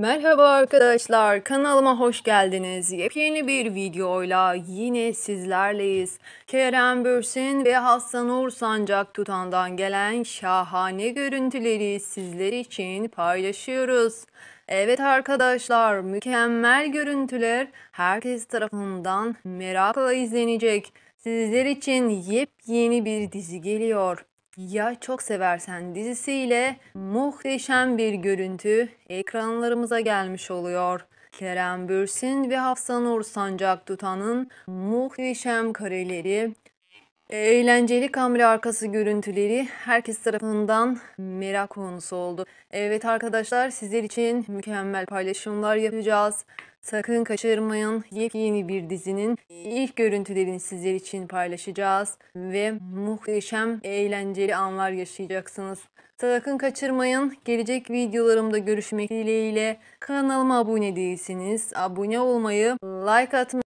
Merhaba arkadaşlar kanalıma hoş geldiniz. Yepyeni bir videoyla yine sizlerleyiz. Kerem Bürsin ve Hasan Uğur Sancak tutandan gelen şahane görüntüleri sizler için paylaşıyoruz. Evet arkadaşlar mükemmel görüntüler herkes tarafından merakla izlenecek. Sizler için yepyeni bir dizi geliyor. Ya Çok Seversen dizisiyle muhteşem bir görüntü ekranlarımıza gelmiş oluyor. Kerem Bürsin ve Hafsan Uğur Sancak Tutan'ın muhteşem kareleri, eğlenceli kamera arkası görüntüleri herkes tarafından merak konusu oldu. Evet arkadaşlar sizler için mükemmel paylaşımlar yapacağız. Sakın kaçırmayın. Yepyeni bir dizinin e, ilk görüntülerini sizler için paylaşacağız ve muhteşem eğlenceli anlar yaşayacaksınız. Sakın kaçırmayın. Gelecek videolarımda görüşmek dileğiyle. Kanalıma abone değilsiniz. Abone olmayı, like atmayı